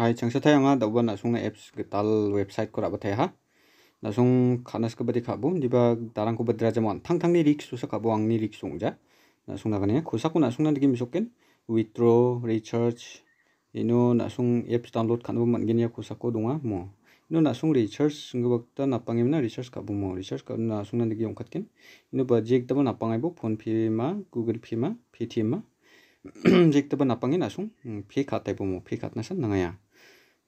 hai changsa thayanga dawa nasung na apps tal website kora bathai ha sung khanas ko badi khabu diba darang ko badra jamon thang thang ni risk susa khabu ang ni risk sungja na gane khosa ko nasung na digi misokken withdraw recharge ino sung apps download khanu mangin ya khosa ko dunga mo ino nasung recharge ngba ta napangim na recharge khabu mo recharge ka nasung na digi yongkat ken ino budget ta napangaibo phone phi ma google pima, ma paytm ma jikta na pangi nasung phi khatai bomo phi khat na san nangaya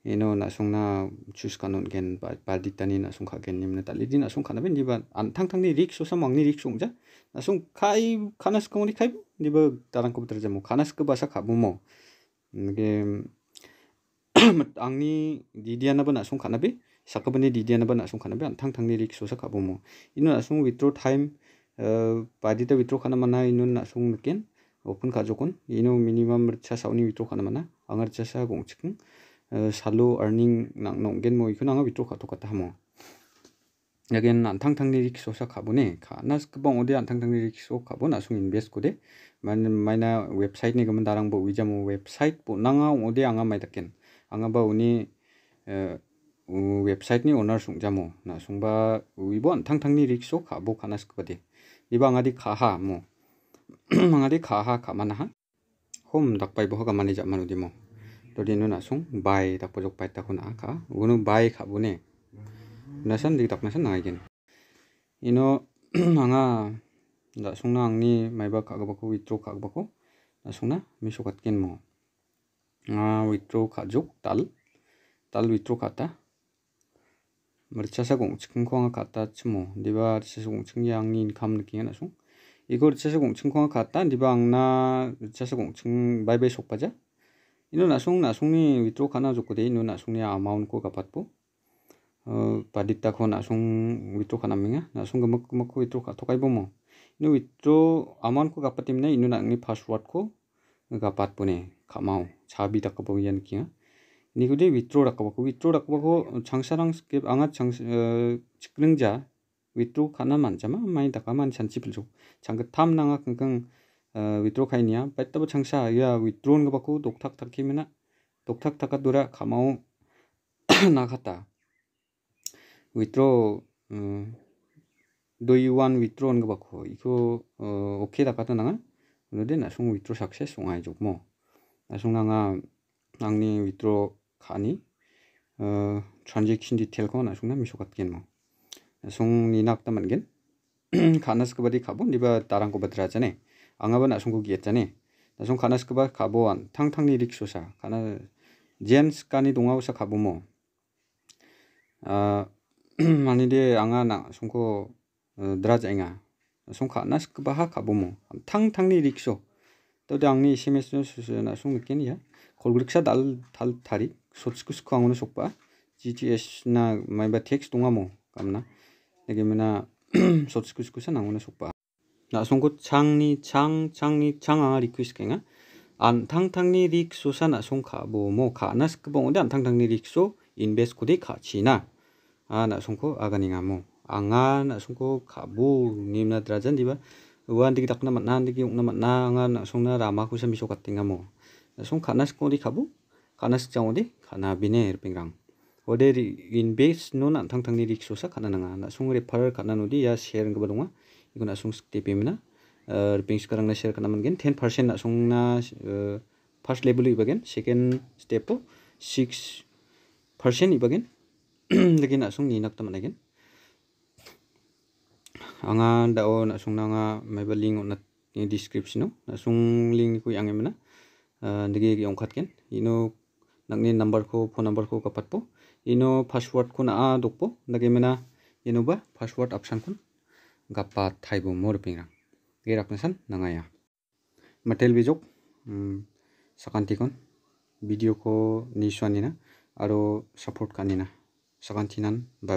eno nasung na chus kanun gen paditani nasung kha gen nimna tali di nasung khana ben diba an thang thang ni rikso so samang ni rik ja nasung khai khanas ko ni khai ba tarang ko bter jamu khanas ko basa kha bomo ge angni didiana ba nasung khana be sakabani didiana ba nasung khana be an thang thang ni rikso sa kha bomo ino nasung withdraw time padita withdraw khana mana ino nasung ken open ka zhokon, ino minimum racha sawni wito ka nama na a nga racha saa gong chikon salu, earning, nang nonggen mo ikon a nga wito ka tokata hamo agen antang-tangni rikiso saa ka bo ne ka nas kibwa nga ode antang-tangni rikiso ka bo na sung invest kode maina website ni gaman dharang bo uwi ja mo website po na nga ode a nga maidaken a nga ba uni mangadi kha ha kha man ha hom dak pai bo ka mani jak manu dimo to nu nasung bai dak pojok pai takun kha gunu bai kha bune nasan dik dak nasan ngai gen ino anga dak sungna mai maiba kha ga bako withdraw kha ga bako nasungna mi sokat ken mo nga withdraw kha juk tal tal withdraw kha ta merchasa gong chikung ko nga kata chimo diba gong chikung yang ya ni nasung 이거를 자세공층콩과 같다 리방나 자세공층 바이바이 속바자 이누 나송 나송니 위트로 가나 좋고데 이누 나송니 아마운코 가봤고 어 바디타코 나송 위트로 가나 명야 나송 그막 그막 위트로 가 토카이 보모 이누 위트로 아마운코 가빠팀네 이누 나니 파스워드코 가봤보네 가마오 자비 닦아보고 이한 기야 니구데 위트로 닦아보고 위트로 닦아보고 장사랑 스킵 앙아 장 어, 직능자 withdraw kana manjama mai daka man chan chi pilju chang tham nanga kang withdraw khai nia pet tabo chang sha ya withdraw ga baku dok thak thak kimina dok thak thak dura khamao na khata withdraw do you want withdraw ga baku iko okay daka ta nanga 근데 나송 위트로 삭세 송아이 족모 나송나가 낭니 위트로 가니 어 트랜잭션 디테일과 나송나 미쇼 같겠노 sung ni nak taman gen kanas kebadi kabo niba tarang ko badra jane angaba na sungku giet jane na sung kanas keba kabo an tang tang ni rikso sa, kana james kani dongau sa kabo mo mani de anga na sungko dra jainga sung kanas keba ha kabo mo tang tang ni rikso, so to dang ni simes susu na sung ken ya kolgriksa dal dal tari sotskus ko angunu sokpa gts na maiba text dongamo kamna nage mena sotsi kus kusa nangona sokpa na Chang ni chang Chang changa request kenga an tang tangni rikso sa na songka bo mo ka na skbong de an tang tangni rikso invest kudi de ka china a na songko agani ngamo anga na songko ka bo nimna drajan diba uan digi dakna matna digi ungna matna anga na songna rama kusa miso katinga mo na songka na skong de ka bo kana skjang de kana bine erpengrang oderin base no nangtangtangni ricksosa ka·na nanga na·song reparar ka·nanode ia share-rangkoba donga iko na·song sikde sekarang na share ka·na mangen ten sung na·songna first level ibagen second step o six percent ibagen lagi na·song ninakta man·aigen anga dao na·songna anga maiba link on description o na·song link-niko iange mana dagi ongkatgen ino nangni number-ko phone number-ko po ino password kun a dokpo dagi mena ino ba password option kun gappa thaibo mor p i n g r a g ge rakna san nangaya matel bijok sakanti kon video ko niswanina aro support kanina sakantinan ba